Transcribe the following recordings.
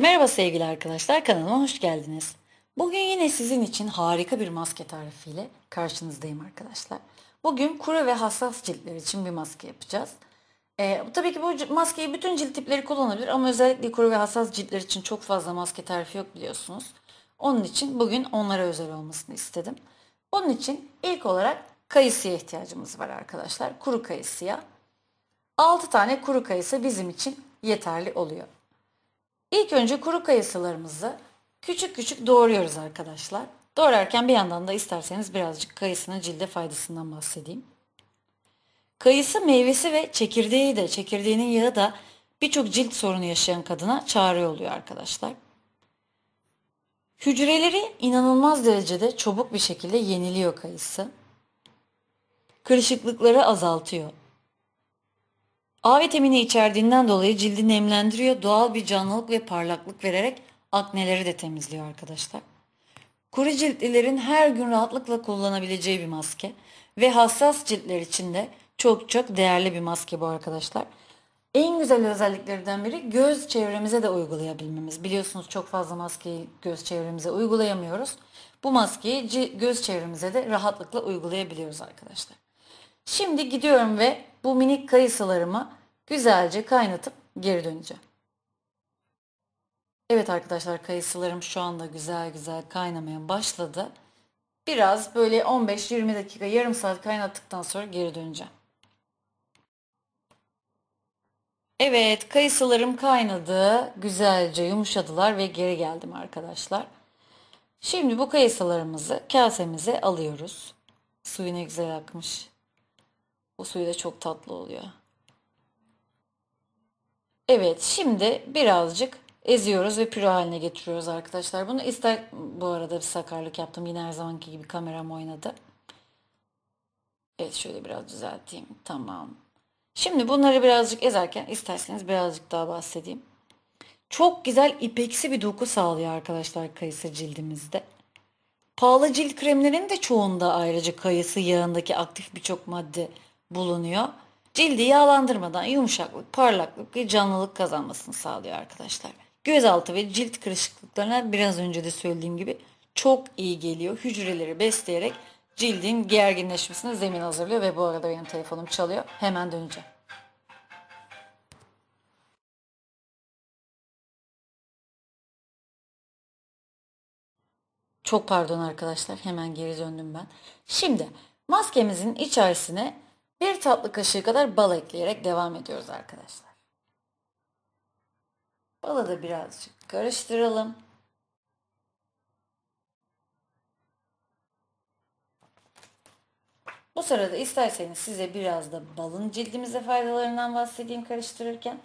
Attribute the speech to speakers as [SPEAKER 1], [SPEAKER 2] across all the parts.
[SPEAKER 1] Merhaba sevgili arkadaşlar kanalıma hoş geldiniz. Bugün yine sizin için harika bir maske tarifiyle karşınızdayım arkadaşlar. Bugün kuru ve hassas ciltler için bir maske yapacağız. Ee, tabii ki bu maskeyi bütün cilt tipleri kullanabilir ama özellikle kuru ve hassas ciltler için çok fazla maske tarifi yok biliyorsunuz. Onun için bugün onlara özel olmasını istedim. Bunun için ilk olarak kayısıya ihtiyacımız var arkadaşlar. Kuru kayısıya. 6 tane kuru kayısı bizim için yeterli oluyor. İlk önce kuru kayısılarımızı küçük küçük doğruyoruz arkadaşlar. Doğrarken bir yandan da isterseniz birazcık kayısının cilde faydasından bahsedeyim. Kayısı meyvesi ve çekirdeği de çekirdeğinin yağı da birçok cilt sorunu yaşayan kadına çağrı oluyor arkadaşlar. Hücreleri inanılmaz derecede çabuk bir şekilde yeniliyor kayısı. Kırışıklıkları azaltıyor. A vitamini içerdiğinden dolayı cildi nemlendiriyor, doğal bir canlılık ve parlaklık vererek akneleri de temizliyor arkadaşlar. Kuru ciltlilerin her gün rahatlıkla kullanabileceği bir maske ve hassas ciltler için de çok çok değerli bir maske bu arkadaşlar. En güzel özelliklerinden biri göz çevremize de uygulayabilmemiz. Biliyorsunuz çok fazla maskeyi göz çevremize uygulayamıyoruz. Bu maskeyi göz çevremize de rahatlıkla uygulayabiliyoruz arkadaşlar. Şimdi gidiyorum ve bu minik kayısılarımı güzelce kaynatıp geri döneceğim. Evet arkadaşlar kayısılarım şu anda güzel güzel kaynamaya başladı. Biraz böyle 15-20 dakika yarım saat kaynattıktan sonra geri döneceğim. Evet kayısılarım kaynadı. Güzelce yumuşadılar ve geri geldim arkadaşlar. Şimdi bu kayısılarımızı kasemize alıyoruz. Suyu ne güzel akmış. O suyu da çok tatlı oluyor. Evet şimdi birazcık eziyoruz ve püre haline getiriyoruz arkadaşlar. Bunu ister bu arada bir sakarlık yaptım. Yine her zamanki gibi kameram oynadı. Evet şöyle biraz düzelteyim. Tamam. Şimdi bunları birazcık ezerken isterseniz birazcık daha bahsedeyim. Çok güzel ipeksi bir doku sağlıyor arkadaşlar kayısı cildimizde. Pahalı cilt kremlerinin de çoğunda ayrıca kayısı yağındaki aktif birçok madde bulunuyor. Cildi yağlandırmadan yumuşaklık, parlaklık ve canlılık kazanmasını sağlıyor arkadaşlar. Gözaltı ve cilt kırışıklıklarına biraz önce de söylediğim gibi çok iyi geliyor. Hücreleri besleyerek cildin gerginleşmesine zemin hazırlıyor ve bu arada benim telefonum çalıyor. Hemen döneceğim. Çok pardon arkadaşlar hemen geri döndüm ben. Şimdi maskemizin içerisine bir tatlı kaşığı kadar bal ekleyerek devam ediyoruz arkadaşlar. Balı da birazcık karıştıralım. Bu sırada isterseniz size biraz da balın cildimize faydalarından bahsedeyim karıştırırken.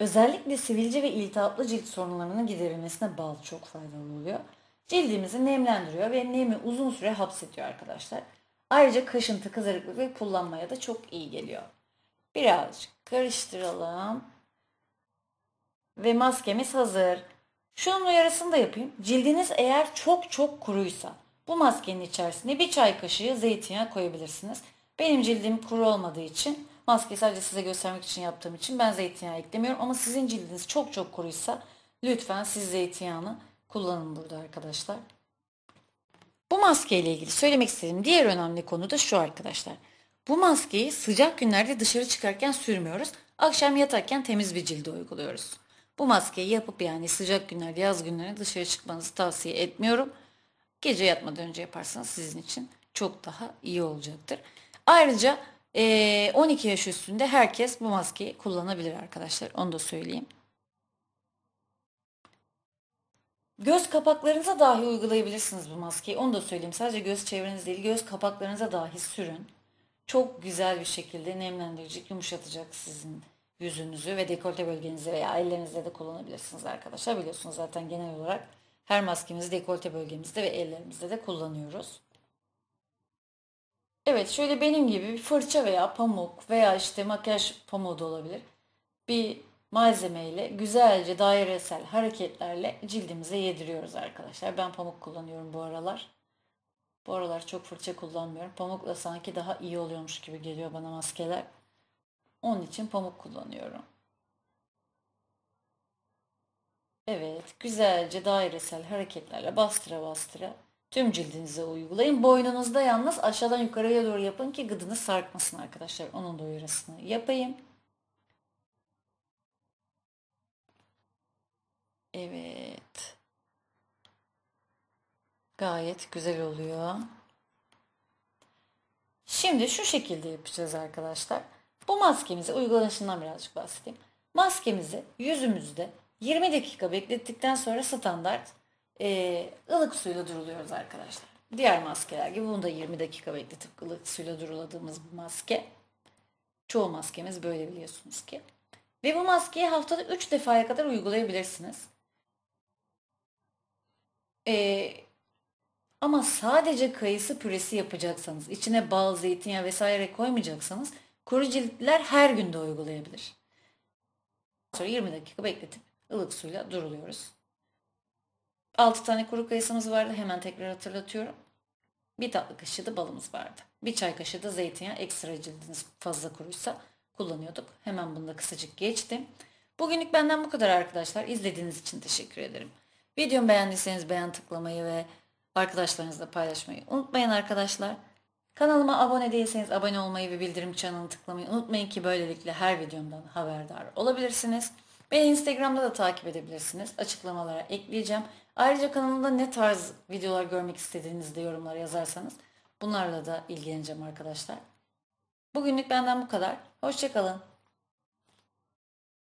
[SPEAKER 1] Özellikle sivilce ve iltihaplı cilt sorunlarının giderilmesine bal çok faydalı oluyor. Cildimizi nemlendiriyor ve nemi uzun süre hapsediyor arkadaşlar. Ayrıca kaşıntı, kızarıklık ve kullanmaya da çok iyi geliyor. Birazcık karıştıralım. Ve maskemiz hazır. Şunun uyarısını da yapayım. Cildiniz eğer çok çok kuruysa bu maskenin içerisine bir çay kaşığı zeytinyağı koyabilirsiniz. Benim cildim kuru olmadığı için maskeyi sadece size göstermek için yaptığım için ben zeytinyağı eklemiyorum. Ama sizin cildiniz çok çok kuruysa lütfen siz zeytinyağını kullanın burada arkadaşlar maskeyle ilgili söylemek istediğim diğer önemli konu da şu arkadaşlar. Bu maskeyi sıcak günlerde dışarı çıkarken sürmüyoruz. Akşam yatarken temiz bir cilde uyguluyoruz. Bu maskeyi yapıp yani sıcak günlerde yaz günlerinde dışarı çıkmanızı tavsiye etmiyorum. Gece yatmadan önce yaparsanız sizin için çok daha iyi olacaktır. Ayrıca 12 yaş üstünde herkes bu maskeyi kullanabilir arkadaşlar. Onu da söyleyeyim. Göz kapaklarınıza dahi uygulayabilirsiniz bu maskeyi. Onu da söyleyeyim. Sadece göz çevreniz değil, göz kapaklarınıza dahi sürün. Çok güzel bir şekilde nemlendirecek, yumuşatacak sizin yüzünüzü ve dekolte bölgenizi veya ellerinizde de kullanabilirsiniz arkadaşlar. Biliyorsunuz zaten genel olarak her maskemizi dekolte bölgemizde ve ellerimizde de kullanıyoruz. Evet şöyle benim gibi bir fırça veya pamuk veya işte makyaj pamuğu da olabilir. Bir malzemeyle güzelce dairesel hareketlerle cildimize yediriyoruz arkadaşlar. Ben pamuk kullanıyorum bu aralar. Bu aralar çok fırça kullanmıyorum. Pamukla sanki daha iyi oluyormuş gibi geliyor bana maskeler. Onun için pamuk kullanıyorum. Evet, güzelce dairesel hareketlerle bastıra bastıra tüm cildinize uygulayın. Boynunuzda yalnız aşağıdan yukarıya doğru yapın ki gıdınız sarkmasın arkadaşlar. Onun da uyarısını yapayım. Evet. Gayet güzel oluyor. Şimdi şu şekilde yapacağız arkadaşlar. Bu maskemizi uygulanışından birazcık bahsedeyim. Maskemizi yüzümüzde 20 dakika beklettikten sonra standart e, ılık suyla duruluyoruz arkadaşlar. Diğer maskeler gibi bunu da 20 dakika bekletip ılık suyla duruladığımız bu maske. Çoğu maskemiz böyle biliyorsunuz ki. Ve bu maskeyi haftada 3 defaya kadar uygulayabilirsiniz. E, ama sadece kayısı püresi yapacaksanız, içine bal, zeytinyağı vesaire koymayacaksanız kuru ciltler her günde uygulayabilir. Sonra 20 dakika bekletip ılık suyla duruluyoruz. 6 tane kuru kayısımız vardı. Hemen tekrar hatırlatıyorum. Bir tatlı kaşığı da balımız vardı. Bir çay kaşığı da zeytinyağı ekstra cildiniz fazla kuruysa kullanıyorduk. Hemen bunda kısacık geçtim. Bugünlük benden bu kadar arkadaşlar. İzlediğiniz için teşekkür ederim. Videomu beğendiyseniz beğen tıklamayı ve arkadaşlarınızla paylaşmayı unutmayın arkadaşlar. Kanalıma abone değilseniz abone olmayı ve bildirim çanını tıklamayı unutmayın ki böylelikle her videomdan haberdar olabilirsiniz. Beni Instagram'da da takip edebilirsiniz. Açıklamalara ekleyeceğim. Ayrıca kanalımda ne tarz videolar görmek istediğinizde yorumlar yazarsanız bunlarla da ilgileneceğim arkadaşlar. Bugünlük benden bu kadar. Hoşçakalın.